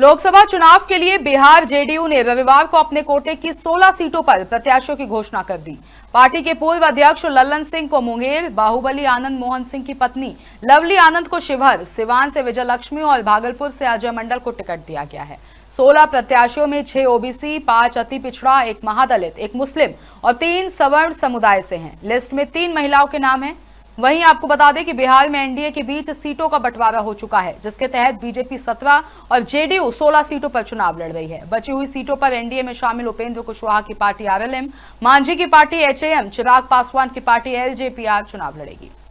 लोकसभा चुनाव के लिए बिहार जेडीयू ने रविवार को अपने कोटे की 16 सीटों पर प्रत्याशियों की घोषणा कर दी पार्टी के पूर्व अध्यक्ष लल्लन सिंह को मुंगेर बाहुबली आनंद मोहन सिंह की पत्नी लवली आनंद को शिवहर सिवान से विजय लक्ष्मी और भागलपुर से अजय मंडल को टिकट दिया गया है 16 प्रत्याशियों में छह ओबीसी पांच अति पिछड़ा एक महादलित एक मुस्लिम और तीन सवर्ण समुदाय से है लिस्ट में तीन महिलाओं के नाम है वहीं आपको बता दें कि बिहार में एनडीए के बीच सीटों का बंटवारा हो चुका है जिसके तहत बीजेपी सत्रह और जेडीयू सोलह सीटों पर चुनाव लड़ रही है बची हुई सीटों पर एनडीए में शामिल उपेंद्र कुशवाहा की पार्टी आरएलएम मांझी की पार्टी एचएएम चिराग पासवान की पार्टी एलजेपीआर चुनाव लड़ेगी